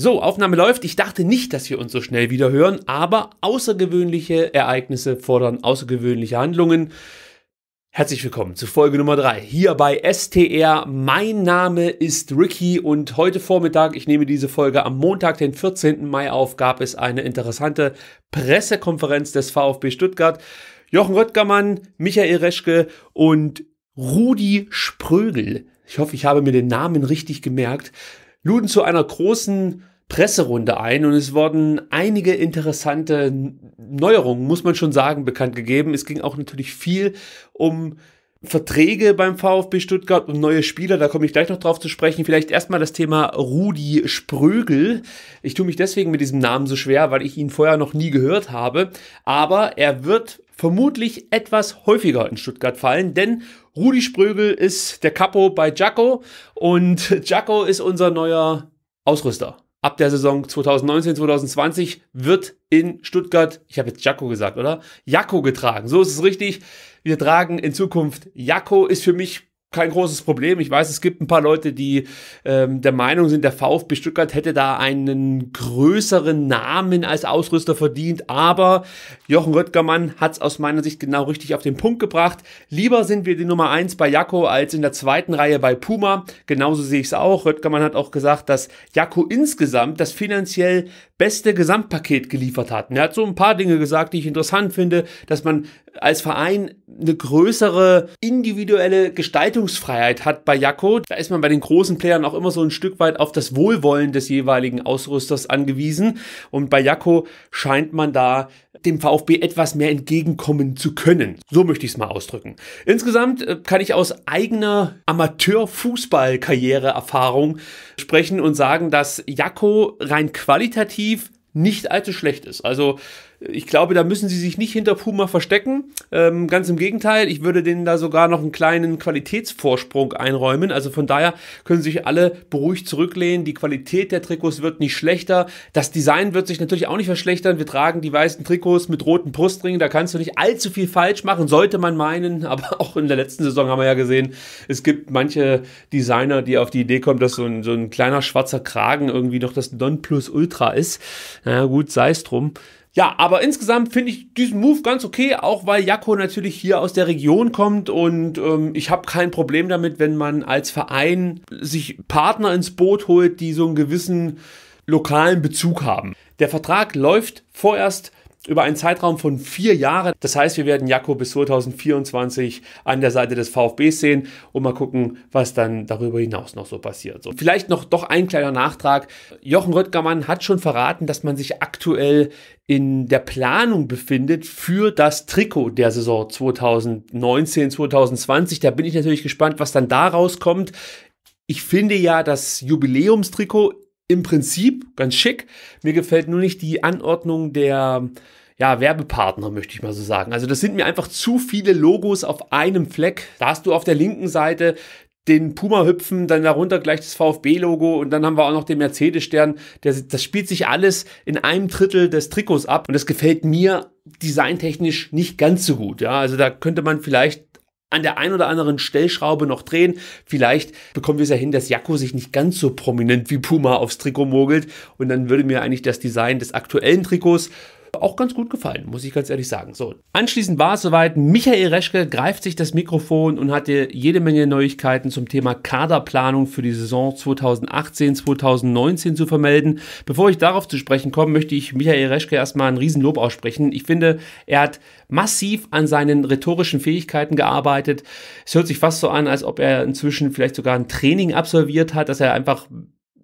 So, Aufnahme läuft. Ich dachte nicht, dass wir uns so schnell wieder hören, aber außergewöhnliche Ereignisse fordern außergewöhnliche Handlungen. Herzlich willkommen zu Folge Nummer 3 hier bei STR. Mein Name ist Ricky und heute Vormittag, ich nehme diese Folge am Montag, den 14. Mai auf, gab es eine interessante Pressekonferenz des VfB Stuttgart. Jochen Röttgermann, Michael Reschke und Rudi Sprögel. Ich hoffe, ich habe mir den Namen richtig gemerkt luden zu einer großen Presserunde ein und es wurden einige interessante Neuerungen, muss man schon sagen, bekannt gegeben. Es ging auch natürlich viel um Verträge beim VfB Stuttgart und neue Spieler, da komme ich gleich noch drauf zu sprechen. Vielleicht erstmal das Thema Rudi Sprögel. Ich tue mich deswegen mit diesem Namen so schwer, weil ich ihn vorher noch nie gehört habe. Aber er wird vermutlich etwas häufiger in Stuttgart fallen, denn Rudi Sprögel ist der Capo bei Jaco und Jaco ist unser neuer Ausrüster. Ab der Saison 2019, 2020 wird in Stuttgart, ich habe jetzt Jaco gesagt, oder? Jaco getragen. So ist es richtig wir tragen in Zukunft Jacko, ist für mich kein großes Problem. Ich weiß, es gibt ein paar Leute, die ähm, der Meinung sind, der VfB Stuttgart hätte da einen größeren Namen als Ausrüster verdient. Aber Jochen Röttgermann hat es aus meiner Sicht genau richtig auf den Punkt gebracht. Lieber sind wir die Nummer eins bei Jakko als in der zweiten Reihe bei Puma. Genauso sehe ich es auch. Röttgermann hat auch gesagt, dass Jakko insgesamt das finanziell beste Gesamtpaket geliefert hat. Und er hat so ein paar Dinge gesagt, die ich interessant finde, dass man als Verein eine größere individuelle Gestaltungsfreiheit hat bei Jakko. Da ist man bei den großen Playern auch immer so ein Stück weit auf das Wohlwollen des jeweiligen Ausrüsters angewiesen. Und bei Jakko scheint man da dem VfB etwas mehr entgegenkommen zu können. So möchte ich es mal ausdrücken. Insgesamt äh, kann ich aus eigener amateur sprechen und sagen, dass Jakko rein qualitativ nicht allzu schlecht ist. Also ich glaube, da müssen sie sich nicht hinter Puma verstecken. Ähm, ganz im Gegenteil, ich würde denen da sogar noch einen kleinen Qualitätsvorsprung einräumen. Also von daher können sich alle beruhigt zurücklehnen. Die Qualität der Trikots wird nicht schlechter. Das Design wird sich natürlich auch nicht verschlechtern. Wir tragen die weißen Trikots mit roten Brustringen. Da kannst du nicht allzu viel falsch machen, sollte man meinen. Aber auch in der letzten Saison haben wir ja gesehen, es gibt manche Designer, die auf die Idee kommen, dass so ein, so ein kleiner schwarzer Kragen irgendwie noch das Nonplusultra ist. Na naja, gut, sei es drum. Ja, aber insgesamt finde ich diesen Move ganz okay, auch weil Jakko natürlich hier aus der Region kommt und ähm, ich habe kein Problem damit, wenn man als Verein sich Partner ins Boot holt, die so einen gewissen lokalen Bezug haben. Der Vertrag läuft vorerst über einen Zeitraum von vier Jahren. Das heißt, wir werden Jakob bis 2024 an der Seite des VfB sehen und mal gucken, was dann darüber hinaus noch so passiert. So, vielleicht noch doch ein kleiner Nachtrag. Jochen Röttgermann hat schon verraten, dass man sich aktuell in der Planung befindet für das Trikot der Saison 2019, 2020. Da bin ich natürlich gespannt, was dann da rauskommt. Ich finde ja, das Jubiläumstrikot im Prinzip ganz schick. Mir gefällt nur nicht die Anordnung der ja, Werbepartner, möchte ich mal so sagen. Also das sind mir einfach zu viele Logos auf einem Fleck. Da hast du auf der linken Seite den Puma hüpfen, dann darunter gleich das VfB-Logo und dann haben wir auch noch den Mercedes-Stern. Das, spielt sich alles in einem Drittel des Trikots ab und das gefällt mir designtechnisch nicht ganz so gut. Ja, also da könnte man vielleicht an der ein oder anderen Stellschraube noch drehen. Vielleicht bekommen wir es ja hin, dass Jakko sich nicht ganz so prominent wie Puma aufs Trikot mogelt. Und dann würde mir eigentlich das Design des aktuellen Trikots auch ganz gut gefallen, muss ich ganz ehrlich sagen. So, anschließend war es soweit. Michael Reschke greift sich das Mikrofon und hatte jede Menge Neuigkeiten zum Thema Kaderplanung für die Saison 2018, 2019 zu vermelden. Bevor ich darauf zu sprechen komme, möchte ich Michael Reschke erstmal einen Riesenlob aussprechen. Ich finde, er hat massiv an seinen rhetorischen Fähigkeiten gearbeitet. Es hört sich fast so an, als ob er inzwischen vielleicht sogar ein Training absolviert hat, dass er einfach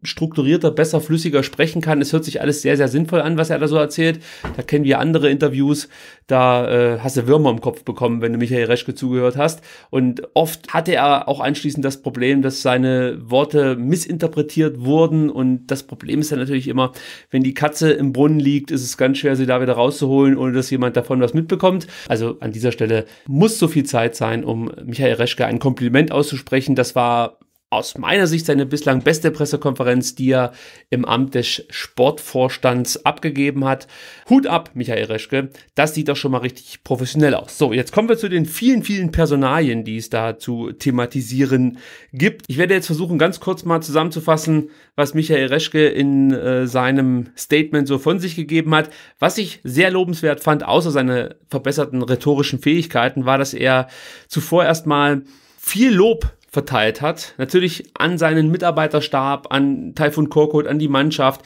strukturierter, besser, flüssiger sprechen kann. Es hört sich alles sehr, sehr sinnvoll an, was er da so erzählt. Da kennen wir andere Interviews, da äh, hast du Würmer im Kopf bekommen, wenn du Michael Reschke zugehört hast. Und oft hatte er auch anschließend das Problem, dass seine Worte missinterpretiert wurden. Und das Problem ist dann natürlich immer, wenn die Katze im Brunnen liegt, ist es ganz schwer, sie da wieder rauszuholen, ohne dass jemand davon was mitbekommt. Also an dieser Stelle muss so viel Zeit sein, um Michael Reschke ein Kompliment auszusprechen. Das war aus meiner Sicht seine bislang beste Pressekonferenz, die er im Amt des Sportvorstands abgegeben hat. Hut ab, Michael Reschke. Das sieht doch schon mal richtig professionell aus. So, jetzt kommen wir zu den vielen, vielen Personalien, die es da zu thematisieren gibt. Ich werde jetzt versuchen, ganz kurz mal zusammenzufassen, was Michael Reschke in äh, seinem Statement so von sich gegeben hat. Was ich sehr lobenswert fand, außer seine verbesserten rhetorischen Fähigkeiten, war, dass er zuvor erstmal viel Lob verteilt hat. Natürlich an seinen Mitarbeiterstab, an Taifun Korkut, an die Mannschaft,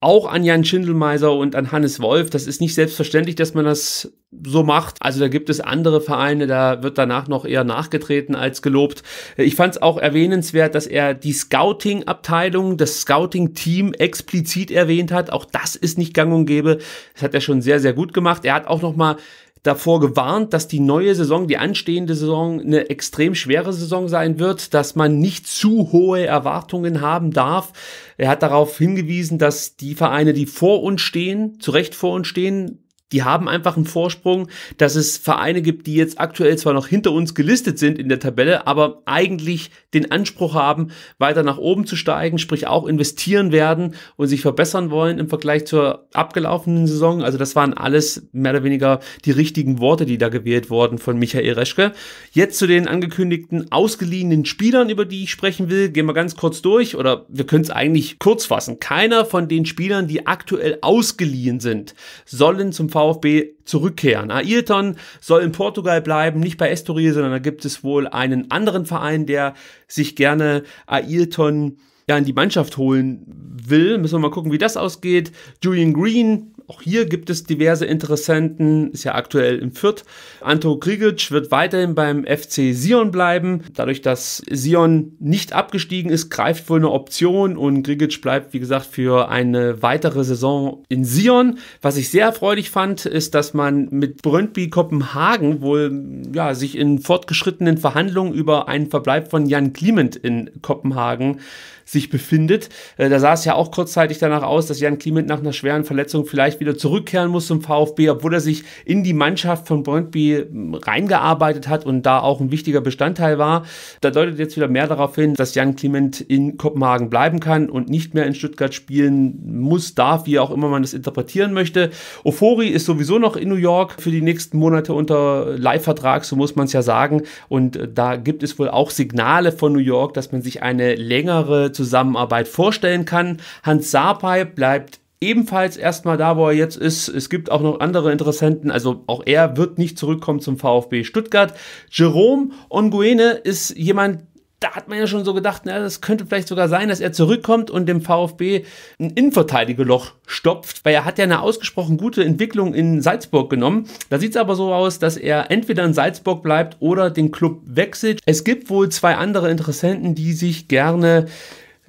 auch an Jan Schindelmeiser und an Hannes Wolf. Das ist nicht selbstverständlich, dass man das so macht. Also da gibt es andere Vereine, da wird danach noch eher nachgetreten als gelobt. Ich fand es auch erwähnenswert, dass er die Scouting-Abteilung, das Scouting-Team explizit erwähnt hat. Auch das ist nicht gang und gäbe. Das hat er schon sehr, sehr gut gemacht. Er hat auch nochmal davor gewarnt, dass die neue Saison, die anstehende Saison, eine extrem schwere Saison sein wird, dass man nicht zu hohe Erwartungen haben darf. Er hat darauf hingewiesen, dass die Vereine, die vor uns stehen, zu Recht vor uns stehen, die haben einfach einen Vorsprung, dass es Vereine gibt, die jetzt aktuell zwar noch hinter uns gelistet sind in der Tabelle, aber eigentlich den Anspruch haben, weiter nach oben zu steigen, sprich auch investieren werden und sich verbessern wollen im Vergleich zur abgelaufenen Saison. Also das waren alles mehr oder weniger die richtigen Worte, die da gewählt wurden von Michael Reschke. Jetzt zu den angekündigten ausgeliehenen Spielern, über die ich sprechen will, gehen wir ganz kurz durch oder wir können es eigentlich kurz fassen. Keiner von den Spielern, die aktuell ausgeliehen sind, sollen zum VfB zurückkehren. Ailton soll in Portugal bleiben, nicht bei Estoril, sondern da gibt es wohl einen anderen Verein, der sich gerne Ailton ja, in die Mannschaft holen will. Müssen wir mal gucken, wie das ausgeht. Julian Green auch hier gibt es diverse Interessenten, ist ja aktuell im Fürth. Anto Grigic wird weiterhin beim FC Sion bleiben. Dadurch, dass Sion nicht abgestiegen ist, greift wohl eine Option und Grigic bleibt, wie gesagt, für eine weitere Saison in Sion. Was ich sehr erfreulich fand, ist, dass man mit Brøndby Kopenhagen wohl ja, sich in fortgeschrittenen Verhandlungen über einen Verbleib von Jan Kliment in Kopenhagen sich befindet. Äh, da sah es ja auch kurzzeitig danach aus, dass Jan Kliment nach einer schweren Verletzung vielleicht wieder zurückkehren muss zum VfB, obwohl er sich in die Mannschaft von Brøndby ähm, reingearbeitet hat und da auch ein wichtiger Bestandteil war. Da deutet jetzt wieder mehr darauf hin, dass Jan Kliment in Kopenhagen bleiben kann und nicht mehr in Stuttgart spielen muss, darf, wie auch immer man das interpretieren möchte. Ofori ist sowieso noch in New York für die nächsten Monate unter Leihvertrag, so muss man es ja sagen. Und äh, da gibt es wohl auch Signale von New York, dass man sich eine längere Zusammenarbeit vorstellen kann. Hans Sapai bleibt ebenfalls erstmal da, wo er jetzt ist. Es gibt auch noch andere Interessenten, also auch er wird nicht zurückkommen zum VfB Stuttgart. Jerome Onguene ist jemand, da hat man ja schon so gedacht, na, das könnte vielleicht sogar sein, dass er zurückkommt und dem VfB ein Innenverteidigerloch stopft, weil er hat ja eine ausgesprochen gute Entwicklung in Salzburg genommen. Da sieht es aber so aus, dass er entweder in Salzburg bleibt oder den Club wechselt. Es gibt wohl zwei andere Interessenten, die sich gerne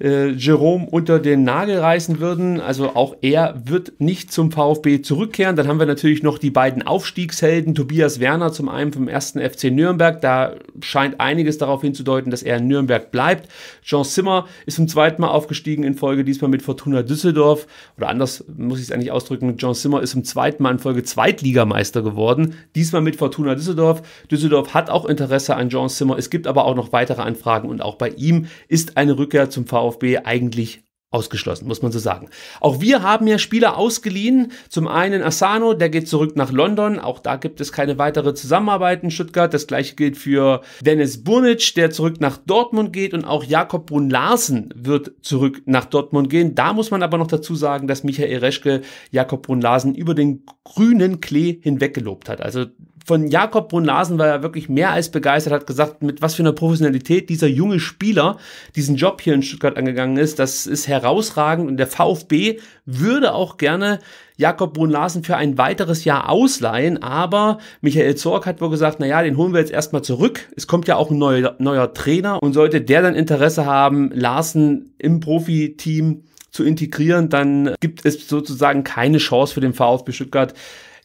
äh, Jerome unter den Nagel reißen würden. Also auch er wird nicht zum VfB zurückkehren. Dann haben wir natürlich noch die beiden Aufstiegshelden, Tobias Werner zum einen vom ersten FC Nürnberg. Da scheint einiges darauf hinzudeuten, dass er in Nürnberg bleibt. Jean Zimmer ist zum zweiten Mal aufgestiegen in Folge, diesmal mit Fortuna Düsseldorf. Oder anders muss ich es eigentlich ausdrücken, Jean Zimmer ist zum zweiten Mal in Folge Zweitligameister geworden. Diesmal mit Fortuna Düsseldorf. Düsseldorf hat auch Interesse an Jean Zimmer. Es gibt aber auch noch weitere Anfragen und auch bei ihm ist eine Rückkehr zum VfB VfB eigentlich ausgeschlossen, muss man so sagen. Auch wir haben ja Spieler ausgeliehen. Zum einen Asano, der geht zurück nach London. Auch da gibt es keine weitere Zusammenarbeit in Stuttgart. Das gleiche gilt für Dennis Burnic, der zurück nach Dortmund geht. Und auch Jakob Brun Larsen wird zurück nach Dortmund gehen. Da muss man aber noch dazu sagen, dass Michael Reschke Jakob Brun Larsen über den grünen Klee hinweggelobt hat. Also von Jakob Brunlasen war er wirklich mehr als begeistert, hat gesagt, mit was für einer Professionalität dieser junge Spieler diesen Job hier in Stuttgart angegangen ist. Das ist herausragend und der VfB würde auch gerne Jakob Brunlasen für ein weiteres Jahr ausleihen, aber Michael Zorg hat wohl gesagt, naja, den holen wir jetzt erstmal zurück. Es kommt ja auch ein neuer, neuer Trainer und sollte der dann Interesse haben, Larsen im Profiteam zu integrieren, dann gibt es sozusagen keine Chance für den VfB Stuttgart,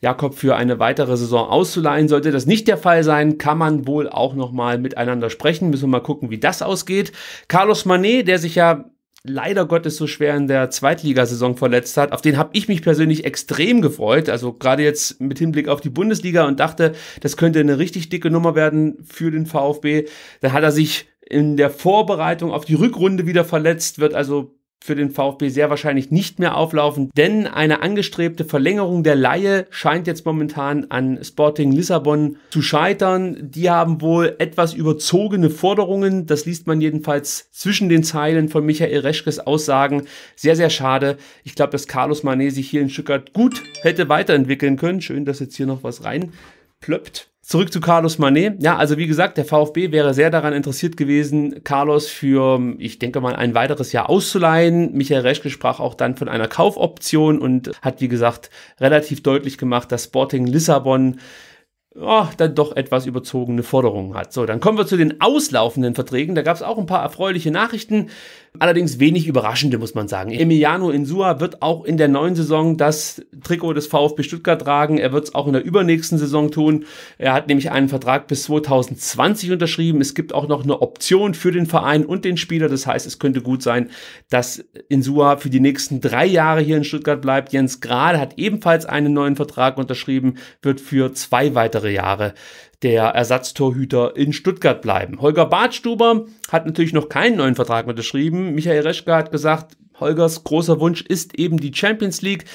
Jakob für eine weitere Saison auszuleihen. Sollte das nicht der Fall sein, kann man wohl auch nochmal miteinander sprechen. Müssen wir mal gucken, wie das ausgeht. Carlos Manet, der sich ja leider Gottes so schwer in der Zweitligasaison verletzt hat. Auf den habe ich mich persönlich extrem gefreut. Also gerade jetzt mit Hinblick auf die Bundesliga und dachte, das könnte eine richtig dicke Nummer werden für den VfB. Dann hat er sich in der Vorbereitung auf die Rückrunde wieder verletzt, wird also für den VfB sehr wahrscheinlich nicht mehr auflaufen, denn eine angestrebte Verlängerung der Laie scheint jetzt momentan an Sporting Lissabon zu scheitern. Die haben wohl etwas überzogene Forderungen, das liest man jedenfalls zwischen den Zeilen von Michael Reschkes Aussagen. Sehr, sehr schade. Ich glaube, dass Carlos Mané sich hier in Stuttgart gut hätte weiterentwickeln können. Schön, dass jetzt hier noch was rein plöppt. Zurück zu Carlos Manet. Ja, also wie gesagt, der VfB wäre sehr daran interessiert gewesen, Carlos für, ich denke mal, ein weiteres Jahr auszuleihen. Michael Reschke sprach auch dann von einer Kaufoption und hat, wie gesagt, relativ deutlich gemacht, dass Sporting Lissabon oh, dann doch etwas überzogene Forderungen hat. So, dann kommen wir zu den auslaufenden Verträgen. Da gab es auch ein paar erfreuliche Nachrichten. Allerdings wenig überraschende, muss man sagen. Emiliano Insua wird auch in der neuen Saison das Trikot des VfB Stuttgart tragen. Er wird es auch in der übernächsten Saison tun. Er hat nämlich einen Vertrag bis 2020 unterschrieben. Es gibt auch noch eine Option für den Verein und den Spieler. Das heißt, es könnte gut sein, dass Insua für die nächsten drei Jahre hier in Stuttgart bleibt. Jens Grade hat ebenfalls einen neuen Vertrag unterschrieben, wird für zwei weitere Jahre der Ersatztorhüter in Stuttgart bleiben. Holger Bartstuber hat natürlich noch keinen neuen Vertrag unterschrieben. Michael Reschke hat gesagt, Holgers großer Wunsch ist eben die Champions League.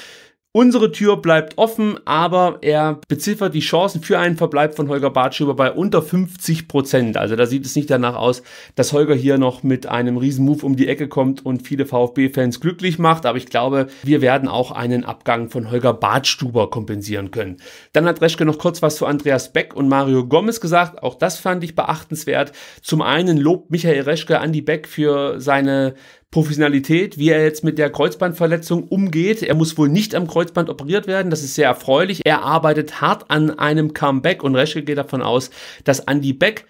Unsere Tür bleibt offen, aber er beziffert die Chancen für einen Verbleib von Holger Bartschüber bei unter 50 Prozent. Also da sieht es nicht danach aus, dass Holger hier noch mit einem Riesen-Move um die Ecke kommt und viele VfB-Fans glücklich macht. Aber ich glaube, wir werden auch einen Abgang von Holger Bartstuber kompensieren können. Dann hat Reschke noch kurz was zu Andreas Beck und Mario Gomez gesagt. Auch das fand ich beachtenswert. Zum einen lobt Michael Reschke Andy Beck für seine Professionalität, wie er jetzt mit der Kreuzbandverletzung umgeht. Er muss wohl nicht am Kreuzband operiert werden. Das ist sehr erfreulich. Er arbeitet hart an einem Comeback und Reschke geht davon aus, dass Andy Beck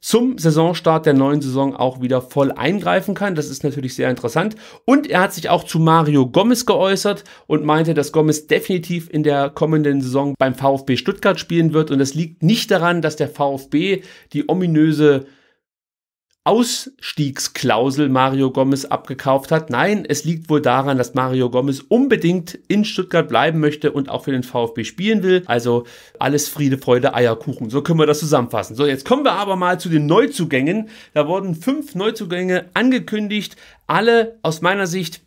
zum Saisonstart der neuen Saison auch wieder voll eingreifen kann. Das ist natürlich sehr interessant. Und er hat sich auch zu Mario Gomez geäußert und meinte, dass Gomez definitiv in der kommenden Saison beim VfB Stuttgart spielen wird. Und das liegt nicht daran, dass der VfB die ominöse Ausstiegsklausel Mario Gomez abgekauft hat. Nein, es liegt wohl daran, dass Mario Gomez unbedingt in Stuttgart bleiben möchte und auch für den VfB spielen will. Also alles Friede, Freude, Eierkuchen. So können wir das zusammenfassen. So, jetzt kommen wir aber mal zu den Neuzugängen. Da wurden fünf Neuzugänge angekündigt. Alle aus meiner Sicht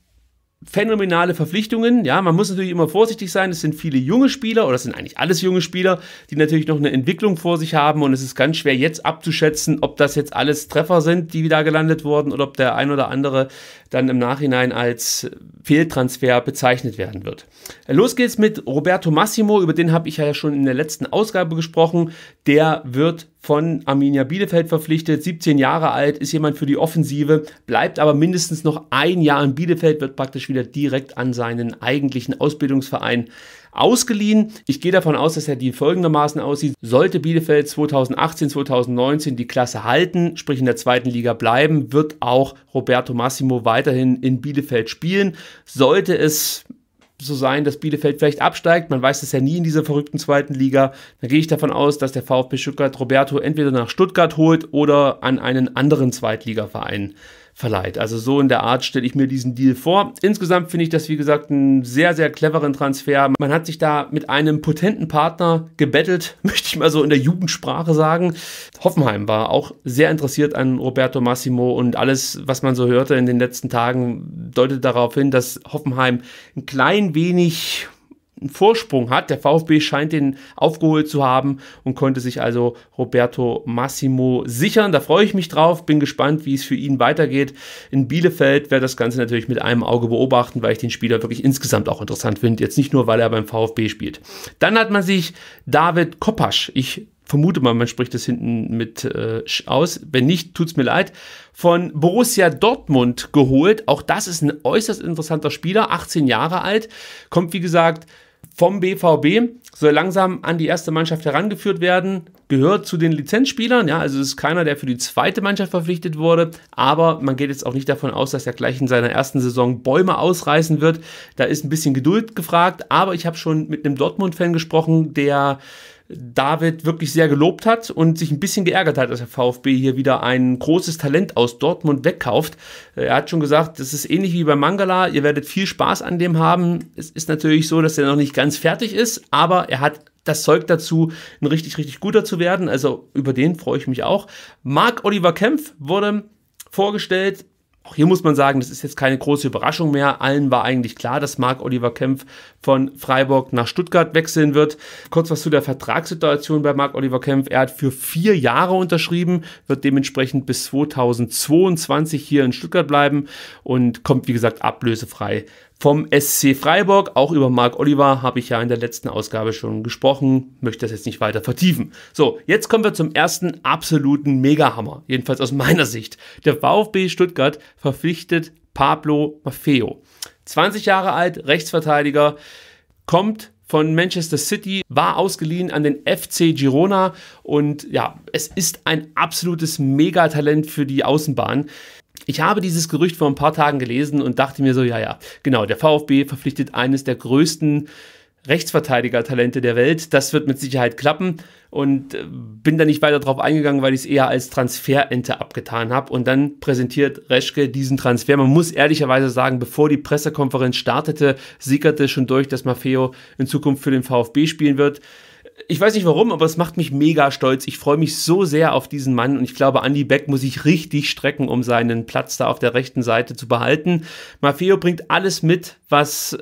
phänomenale Verpflichtungen. Ja, man muss natürlich immer vorsichtig sein. Es sind viele junge Spieler oder es sind eigentlich alles junge Spieler, die natürlich noch eine Entwicklung vor sich haben und es ist ganz schwer jetzt abzuschätzen, ob das jetzt alles Treffer sind, die wieder gelandet wurden oder ob der ein oder andere dann im Nachhinein als Fehltransfer bezeichnet werden wird. Los geht's mit Roberto Massimo, über den habe ich ja schon in der letzten Ausgabe gesprochen. Der wird von Arminia Bielefeld verpflichtet, 17 Jahre alt, ist jemand für die Offensive, bleibt aber mindestens noch ein Jahr in Bielefeld, wird praktisch wieder direkt an seinen eigentlichen Ausbildungsverein ausgeliehen. Ich gehe davon aus, dass er die folgendermaßen aussieht. Sollte Bielefeld 2018, 2019 die Klasse halten, sprich in der zweiten Liga bleiben, wird auch Roberto Massimo weiterhin in Bielefeld spielen. Sollte es so sein, dass Bielefeld vielleicht absteigt. Man weiß es ja nie in dieser verrückten zweiten Liga. Da gehe ich davon aus, dass der VfB Stuttgart Roberto entweder nach Stuttgart holt oder an einen anderen Zweitligaverein verleiht. Also so in der Art stelle ich mir diesen Deal vor. Insgesamt finde ich das, wie gesagt, einen sehr, sehr cleveren Transfer. Man hat sich da mit einem potenten Partner gebettelt, möchte ich mal so in der Jugendsprache sagen. Hoffenheim war auch sehr interessiert an Roberto Massimo und alles, was man so hörte in den letzten Tagen, deutet darauf hin, dass Hoffenheim ein klein wenig einen Vorsprung hat. Der VfB scheint den aufgeholt zu haben und konnte sich also Roberto Massimo sichern. Da freue ich mich drauf, bin gespannt, wie es für ihn weitergeht. In Bielefeld werde das Ganze natürlich mit einem Auge beobachten, weil ich den Spieler wirklich insgesamt auch interessant finde. Jetzt nicht nur, weil er beim VfB spielt. Dann hat man sich David Kopasch, ich vermute mal, man spricht das hinten mit äh, aus. Wenn nicht, tut's mir leid. Von Borussia Dortmund geholt. Auch das ist ein äußerst interessanter Spieler, 18 Jahre alt. Kommt, wie gesagt, vom BVB soll langsam an die erste Mannschaft herangeführt werden, gehört zu den Lizenzspielern, ja, also es ist keiner, der für die zweite Mannschaft verpflichtet wurde, aber man geht jetzt auch nicht davon aus, dass er gleich in seiner ersten Saison Bäume ausreißen wird. Da ist ein bisschen Geduld gefragt, aber ich habe schon mit einem Dortmund-Fan gesprochen, der David wirklich sehr gelobt hat und sich ein bisschen geärgert hat, dass der VfB hier wieder ein großes Talent aus Dortmund wegkauft. Äh, er hat schon gesagt, das ist ähnlich wie bei Mangala, ihr werdet viel Spaß an dem haben. Es ist natürlich so, dass er noch nicht ganz fertig ist, aber er hat das Zeug dazu, ein richtig, richtig guter zu werden. Also über den freue ich mich auch. Marc Oliver Kempf wurde vorgestellt, auch hier muss man sagen, das ist jetzt keine große Überraschung mehr. Allen war eigentlich klar, dass Marc Oliver Kempf von Freiburg nach Stuttgart wechseln wird. Kurz was zu der Vertragssituation bei Marc Oliver Kempf. Er hat für vier Jahre unterschrieben, wird dementsprechend bis 2022 hier in Stuttgart bleiben und kommt, wie gesagt, ablösefrei vom SC Freiburg, auch über Marc Oliver, habe ich ja in der letzten Ausgabe schon gesprochen, möchte das jetzt nicht weiter vertiefen. So, jetzt kommen wir zum ersten absoluten Megahammer, jedenfalls aus meiner Sicht. Der VfB Stuttgart verpflichtet Pablo Maffeo. 20 Jahre alt, Rechtsverteidiger, kommt von Manchester City, war ausgeliehen an den FC Girona und ja, es ist ein absolutes Megatalent für die Außenbahn. Ich habe dieses Gerücht vor ein paar Tagen gelesen und dachte mir so, ja, ja, genau, der VfB verpflichtet eines der größten Rechtsverteidiger-Talente der Welt. Das wird mit Sicherheit klappen und äh, bin da nicht weiter drauf eingegangen, weil ich es eher als Transferente abgetan habe. Und dann präsentiert Reschke diesen Transfer. Man muss ehrlicherweise sagen, bevor die Pressekonferenz startete, sickerte schon durch, dass Maffeo in Zukunft für den VfB spielen wird ich weiß nicht warum, aber es macht mich mega stolz. Ich freue mich so sehr auf diesen Mann und ich glaube, Andy Beck muss sich richtig strecken, um seinen Platz da auf der rechten Seite zu behalten. Maffeo bringt alles mit, was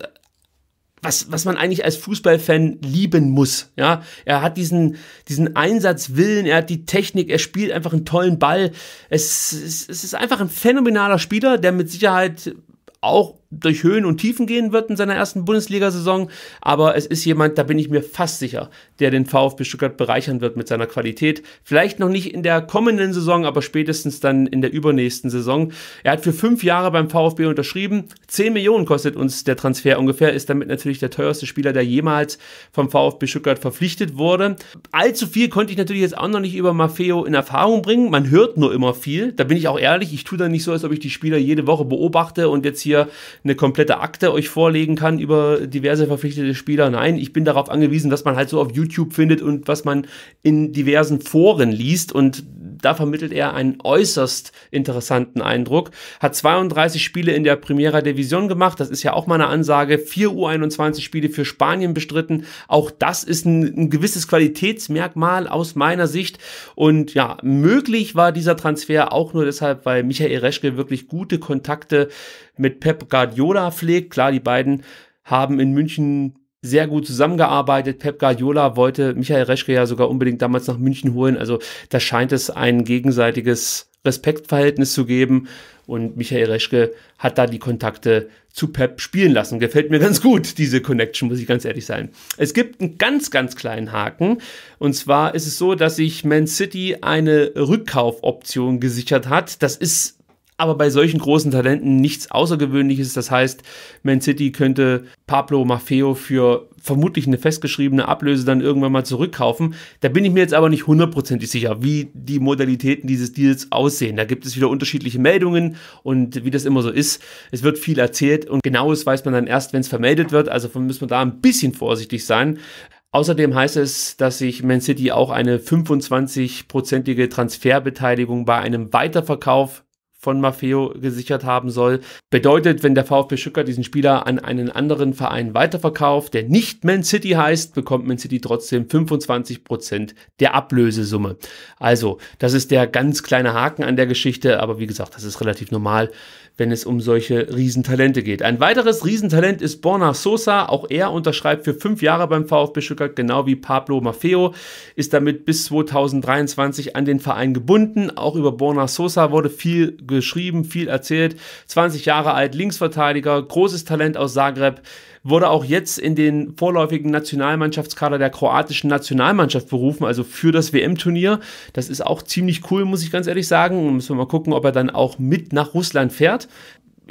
was, was man eigentlich als Fußballfan lieben muss. Ja, er hat diesen, diesen Einsatzwillen, er hat die Technik, er spielt einfach einen tollen Ball. Es, es, es ist einfach ein phänomenaler Spieler, der mit Sicherheit auch durch Höhen und Tiefen gehen wird in seiner ersten Bundesliga-Saison, aber es ist jemand, da bin ich mir fast sicher, der den VfB Stuttgart bereichern wird mit seiner Qualität. Vielleicht noch nicht in der kommenden Saison, aber spätestens dann in der übernächsten Saison. Er hat für fünf Jahre beim VfB unterschrieben. Zehn Millionen kostet uns der Transfer ungefähr, ist damit natürlich der teuerste Spieler, der jemals vom VfB Stuttgart verpflichtet wurde. Allzu viel konnte ich natürlich jetzt auch noch nicht über Maffeo in Erfahrung bringen. Man hört nur immer viel. Da bin ich auch ehrlich, ich tue da nicht so, als ob ich die Spieler jede Woche beobachte und jetzt hier eine komplette Akte euch vorlegen kann über diverse verpflichtete Spieler. Nein, ich bin darauf angewiesen, was man halt so auf YouTube findet und was man in diversen Foren liest und da vermittelt er einen äußerst interessanten Eindruck. Hat 32 Spiele in der Primera Division gemacht, das ist ja auch mal eine Ansage. 4 U21 Spiele für Spanien bestritten. Auch das ist ein, ein gewisses Qualitätsmerkmal aus meiner Sicht. Und ja, möglich war dieser Transfer auch nur deshalb, weil Michael Reschke wirklich gute Kontakte mit Pep Guardiola pflegt. Klar, die beiden haben in München sehr gut zusammengearbeitet. Pep Guardiola wollte Michael Reschke ja sogar unbedingt damals nach München holen. Also da scheint es ein gegenseitiges Respektverhältnis zu geben. Und Michael Reschke hat da die Kontakte zu Pep spielen lassen. Gefällt mir ganz gut, diese Connection, muss ich ganz ehrlich sein. Es gibt einen ganz, ganz kleinen Haken. Und zwar ist es so, dass sich Man City eine Rückkaufoption gesichert hat. Das ist aber bei solchen großen Talenten nichts Außergewöhnliches. Das heißt, Man City könnte Pablo Maffeo für vermutlich eine festgeschriebene Ablöse dann irgendwann mal zurückkaufen. Da bin ich mir jetzt aber nicht hundertprozentig sicher, wie die Modalitäten dieses Deals aussehen. Da gibt es wieder unterschiedliche Meldungen und wie das immer so ist, es wird viel erzählt und genaues weiß man dann erst, wenn es vermeldet wird. Also müssen wir da ein bisschen vorsichtig sein. Außerdem heißt es, dass sich Man City auch eine 25-prozentige Transferbeteiligung bei einem Weiterverkauf von Maffeo gesichert haben soll. Bedeutet, wenn der VfB Stuttgart diesen Spieler an einen anderen Verein weiterverkauft, der nicht Man City heißt, bekommt Man City trotzdem 25 der Ablösesumme. Also, das ist der ganz kleine Haken an der Geschichte, aber wie gesagt, das ist relativ normal wenn es um solche Riesentalente geht. Ein weiteres Riesentalent ist Borna Sosa. Auch er unterschreibt für fünf Jahre beim VfB Stuttgart, genau wie Pablo Maffeo, ist damit bis 2023 an den Verein gebunden. Auch über Borna Sosa wurde viel geschrieben, viel erzählt. 20 Jahre alt, Linksverteidiger, großes Talent aus Zagreb wurde auch jetzt in den vorläufigen Nationalmannschaftskader der kroatischen Nationalmannschaft berufen, also für das WM-Turnier. Das ist auch ziemlich cool, muss ich ganz ehrlich sagen. Müssen wir mal gucken, ob er dann auch mit nach Russland fährt.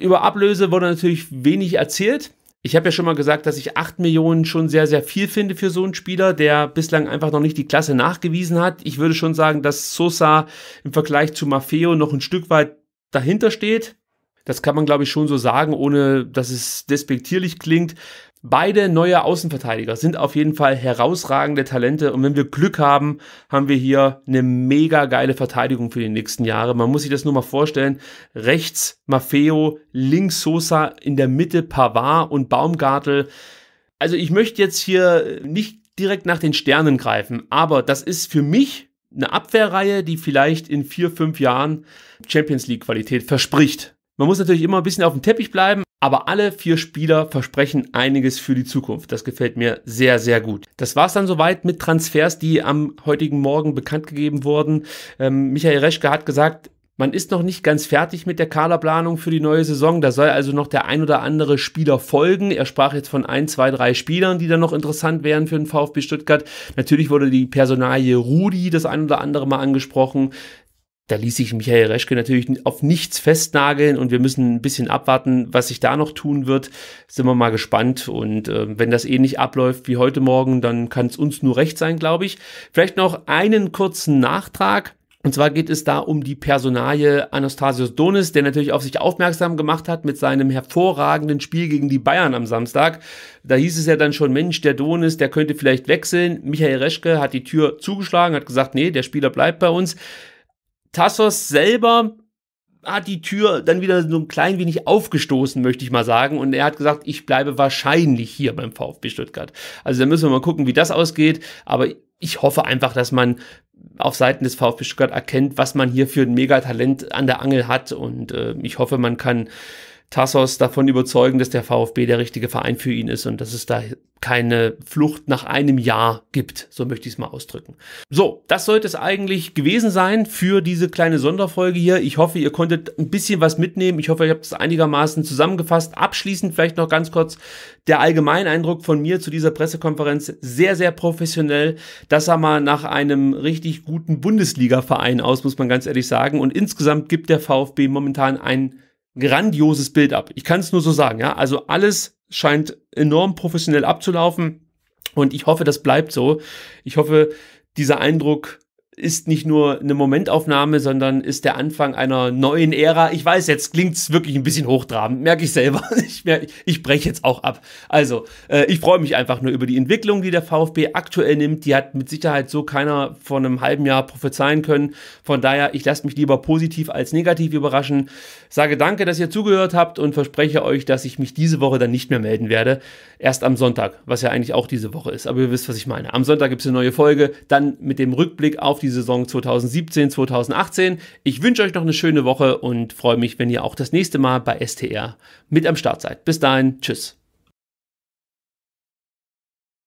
Über Ablöse wurde natürlich wenig erzählt. Ich habe ja schon mal gesagt, dass ich 8 Millionen schon sehr, sehr viel finde für so einen Spieler, der bislang einfach noch nicht die Klasse nachgewiesen hat. Ich würde schon sagen, dass Sosa im Vergleich zu Maffeo noch ein Stück weit dahinter steht. Das kann man, glaube ich, schon so sagen, ohne dass es despektierlich klingt. Beide neue Außenverteidiger sind auf jeden Fall herausragende Talente und wenn wir Glück haben, haben wir hier eine mega geile Verteidigung für die nächsten Jahre. Man muss sich das nur mal vorstellen. Rechts Maffeo, links Sosa, in der Mitte Pavard und Baumgartel. Also ich möchte jetzt hier nicht direkt nach den Sternen greifen, aber das ist für mich eine Abwehrreihe, die vielleicht in vier, fünf Jahren Champions League Qualität verspricht. Man muss natürlich immer ein bisschen auf dem Teppich bleiben, aber alle vier Spieler versprechen einiges für die Zukunft. Das gefällt mir sehr, sehr gut. Das war's dann soweit mit Transfers, die am heutigen Morgen bekannt gegeben wurden. Ähm, Michael Reschke hat gesagt, man ist noch nicht ganz fertig mit der Kaderplanung für die neue Saison. Da soll also noch der ein oder andere Spieler folgen. Er sprach jetzt von ein, zwei, drei Spielern, die dann noch interessant wären für den VfB Stuttgart. Natürlich wurde die Personalie Rudi das ein oder andere Mal angesprochen da ließ sich Michael Reschke natürlich auf nichts festnageln und wir müssen ein bisschen abwarten, was sich da noch tun wird. Sind wir mal gespannt und äh, wenn das ähnlich eh abläuft wie heute Morgen, dann kann es uns nur recht sein, glaube ich. Vielleicht noch einen kurzen Nachtrag. Und zwar geht es da um die Personalie Anastasios Donis, der natürlich auf sich aufmerksam gemacht hat mit seinem hervorragenden Spiel gegen die Bayern am Samstag. Da hieß es ja dann schon, Mensch, der Donis, der könnte vielleicht wechseln. Michael Reschke hat die Tür zugeschlagen, hat gesagt, nee, der Spieler bleibt bei uns. Tassos selber hat die Tür dann wieder so ein klein wenig aufgestoßen, möchte ich mal sagen. Und er hat gesagt, ich bleibe wahrscheinlich hier beim VfB Stuttgart. Also da müssen wir mal gucken, wie das ausgeht. Aber ich hoffe einfach, dass man auf Seiten des VfB Stuttgart erkennt, was man hier für ein Megatalent an der Angel hat. Und äh, ich hoffe, man kann Tassos davon überzeugen, dass der VfB der richtige Verein für ihn ist und dass es da keine Flucht nach einem Jahr gibt. So möchte ich es mal ausdrücken. So, das sollte es eigentlich gewesen sein für diese kleine Sonderfolge hier. Ich hoffe, ihr konntet ein bisschen was mitnehmen. Ich hoffe, ihr habt es einigermaßen zusammengefasst. Abschließend vielleicht noch ganz kurz der allgemeine Eindruck von mir zu dieser Pressekonferenz. Sehr, sehr professionell. Das sah mal nach einem richtig guten Bundesliga-Verein aus, muss man ganz ehrlich sagen. Und insgesamt gibt der VfB momentan ein grandioses Bild ab. Ich kann es nur so sagen, ja. Also alles scheint enorm professionell abzulaufen und ich hoffe, das bleibt so. Ich hoffe, dieser Eindruck ist nicht nur eine Momentaufnahme, sondern ist der Anfang einer neuen Ära. Ich weiß, jetzt klingt es wirklich ein bisschen hochtrabend, merke ich selber. Ich, merke, ich breche jetzt auch ab. Also, äh, ich freue mich einfach nur über die Entwicklung, die der VfB aktuell nimmt. Die hat mit Sicherheit so keiner vor einem halben Jahr prophezeien können. Von daher, ich lasse mich lieber positiv als negativ überraschen. Sage danke, dass ihr zugehört habt und verspreche euch, dass ich mich diese Woche dann nicht mehr melden werde. Erst am Sonntag, was ja eigentlich auch diese Woche ist. Aber ihr wisst, was ich meine. Am Sonntag gibt es eine neue Folge, dann mit dem Rückblick auf die die Saison 2017, 2018. Ich wünsche euch noch eine schöne Woche und freue mich, wenn ihr auch das nächste Mal bei STR mit am Start seid. Bis dahin, tschüss.